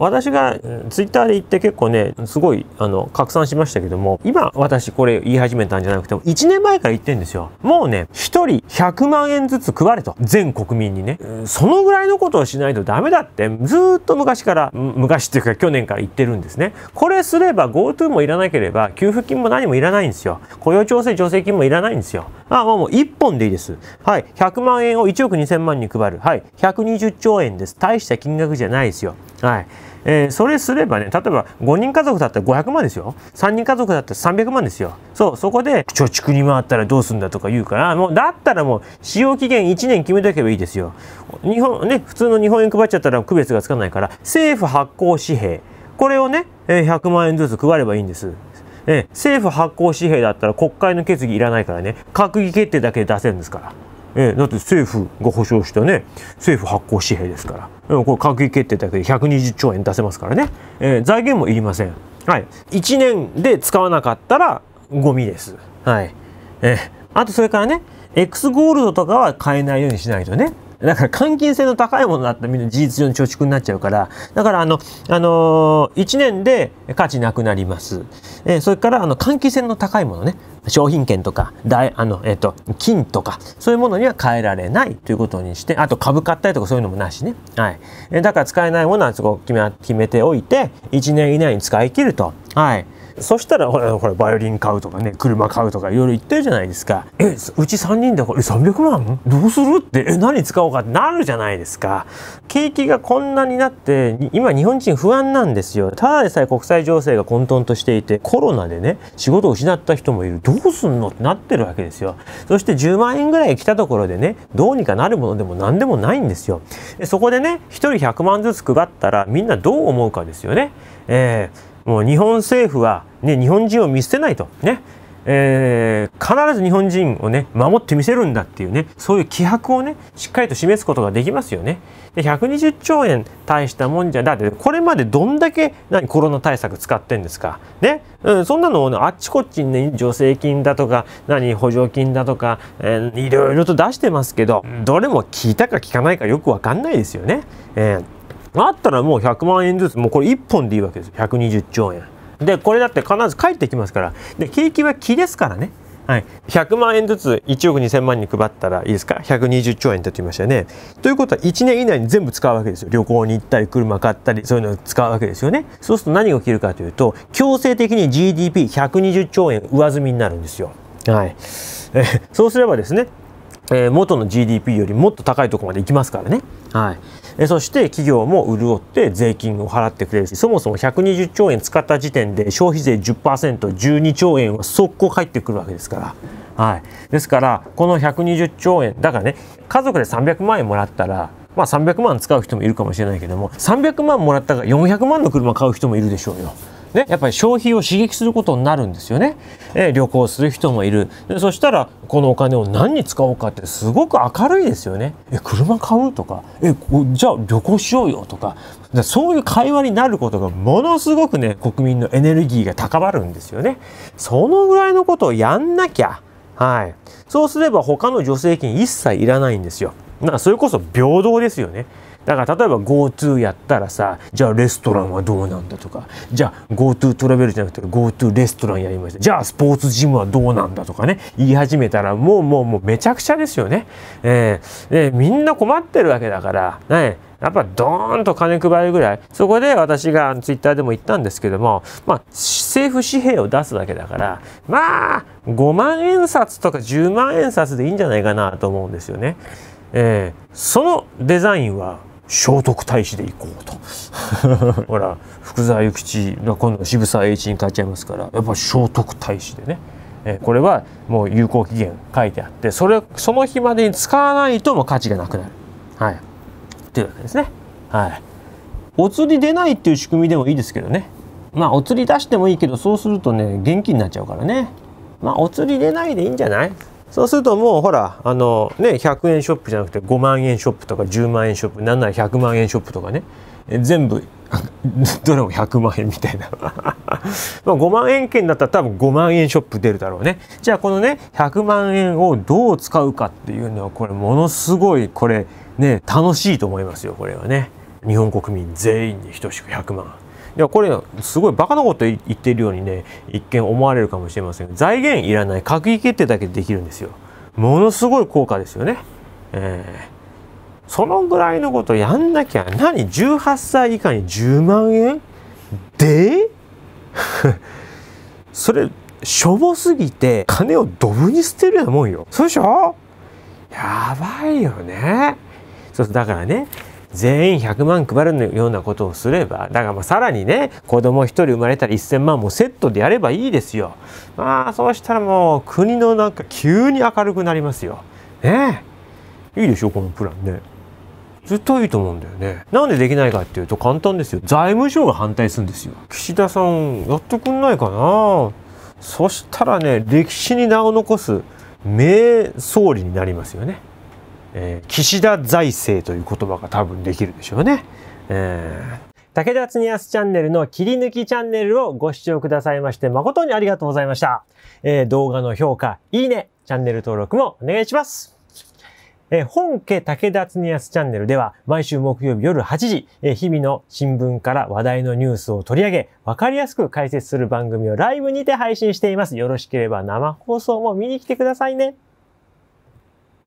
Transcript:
私がツイッターで言って結構ね、すごいあの拡散しましたけども、今私これ言い始めたんじゃなくて、1年前から言ってんですよ。もうね、1人100万円ずつ配れと。全国民にね。そのぐらいのことをしないとダメだって、ずっと昔から、昔っていうか去年から言ってるんですね。これすれば GoTo もいらなければ、給付金も何もいらないんですよ。雇用調整助成金もいらないんですよ。あ、もう1本でいいです。はい。100万円を1億2000万に配る。はい。120兆円です。大した金額じゃないですよ。はい。えー、それすればね、例えば5人家族だったら500万ですよ。3人家族だったら300万ですよ。そう、そこで貯蓄に回ったらどうすんだとか言うから、もうだったらもう使用期限1年決めとけばいいですよ。日本、ね、普通の日本円配っちゃったら区別がつかないから、政府発行紙幣。これをね、100万円ずつ配ればいいんです。え政府発行紙幣だったら国会の決議いらないからね閣議決定だけで出せるんですから。えだって政府が保証したね政府発行紙幣ですから、これ閣議決定だけで120兆円出せますからね、えー、財源もいりません、はい、1年で使わなかったらゴミです、はいえー、あとそれからね X ゴールドとかは買えないようにしないとねだから換金性の高いものだったらみんな事実上の貯蓄になっちゃうから、だからあの、あのー、1年で価値なくなります。えー、それからあの換金性の高いものね、商品券とか、大あのえーと、金とか、そういうものには変えられないということにして、あと株買ったりとかそういうのもなしね。はい。えー、だから使えないものはそこ決め決めておいて、1年以内に使い切ると。はい。そしたらほらほらバイオリン買うとかね車買うとかいろいろ言ってるじゃないですかえうち3人だからえ300万どうするってえ何使おうかってなるじゃないですか景気がこんなになって今日本人不安なんですよただでさえ国際情勢が混沌としていてコロナでね仕事を失った人もいるどうすんのってなってるわけですよそして10万円ぐらい来たところでねどうにかなるものでも何でもないんですよそこでね1人100万ずつ配ったらみんなどう思うかですよねえーもう日本政府は、ね、日本人を見捨てないと。ね。えー、必ず日本人をね、守ってみせるんだっていうね、そういう気迫をね、しっかりと示すことができますよね。で、120兆円大したもんじゃ、だって、これまでどんだけ、何、コロナ対策使ってんですか。ね、うん、そんなのを、ね、あっちこっちにね、助成金だとか、何、補助金だとか、えー、いろいろと出してますけど、どれも聞いたか聞かないかよくわかんないですよね。えーあったらもう100万円ずつもうこれ1本でいいわけです120兆円でこれだって必ず返ってきますからで景気は気ですからねはい、100万円ずつ1億2000万に配ったらいいですか120兆円って言いましたよね。ということは1年以内に全部使うわけですよ旅行に行ったり車買ったりそういうのを使うわけですよね。そうすると何が起きるかというと強制的に GDP120 兆円上積みになるんですよ。はい、えそうすればですね、えー、元の GDP よりもっと高いところまで行きますからね。はいえそして企業も潤って税金を払ってくれるしそもそも120兆円使った時点で消費税 10%12 兆円は速攻返ってくるわけですから、はい、ですからこの120兆円だからね家族で300万円もらったらまあ300万使う人もいるかもしれないけども300万もらったら400万の車買う人もいるでしょうよ。ね、やっぱり消費を刺激することになるんですよね。えー、旅行する人もいる。そしたら、このお金を何に使おうかってすごく明るいですよね。え、車買うとか、え、じゃあ旅行しようよとか、かそういう会話になることがものすごくね、国民のエネルギーが高まるんですよね。そのぐらいのことをやんなきゃ。はい。そうすれば他の助成金一切いらないんですよ。まそれこそ平等ですよね。だから例えば GoTo やったらさじゃあレストランはどうなんだとかじゃあ GoTo トラベルじゃなくて GoTo レストランやりましたじゃあスポーツジムはどうなんだとかね言い始めたらもうもうもうめちゃくちゃですよね。えー、でみんな困ってるわけだから、ね、やっぱドーンと金配るぐらいそこで私がツイッターでも言ったんですけども、まあ、政府紙幣を出すだけだからまあ5万円札とか10万円札でいいんじゃないかなと思うんですよね。えー、そのデザインは聖徳太子で行こうと ほら福沢諭吉が今度渋沢栄一に変っちゃいますからやっぱ聖徳太子でねえこれはもう有効期限書いてあってそれその日までに使わないともう価値がなくなるはいというわけですねはいお釣り出ないっていう仕組みでもいいですけどねまあお釣り出してもいいけどそうするとね現金になっちゃうからねまあお釣り出ないでいいんじゃないそうするともうほらあのね100円ショップじゃなくて5万円ショップとか10万円ショップなんなら100万円ショップとかね全部 どれも100万円みたいな まあ5万円券だったら多分5万円ショップ出るだろうねじゃあこのね100万円をどう使うかっていうのはこれものすごいこれね楽しいと思いますよこれはね日本国民全員に等しく100万いやこれすごいバカなこと言ってるようにね一見思われるかもしれませんが財源いらない閣議決定だけでできるんですよものすごい効果ですよね、えー、そのぐらいのことやんなきゃ何18歳以下に10万円で それしょぼすぎて金をドブに捨てるようなもんよそうでしょやばいよねそうだからね全員100万配るようなことをすればだからまあさらにね子供1人生まれたら1,000万もセットでやればいいですよ。まあそうしたらもう国のなんか急に明るくなりますよ。ねいいでしょこのプランね。ずっといいと思うんだよねなんでできないかっていうと簡単ですよ財務省が反対するんですよ岸田さんやってくんないかなそしたらね歴史に名を残す名総理になりますよねえー、岸田財政という言葉が多分できるでしょうね。えー、武田恒すチャンネルの切り抜きチャンネルをご視聴くださいまして誠にありがとうございました。えー、動画の評価、いいね、チャンネル登録もお願いします。えー、本家武田恒すチャンネルでは毎週木曜日夜8時、えー、日々の新聞から話題のニュースを取り上げ、わかりやすく解説する番組をライブにて配信しています。よろしければ生放送も見に来てくださいね。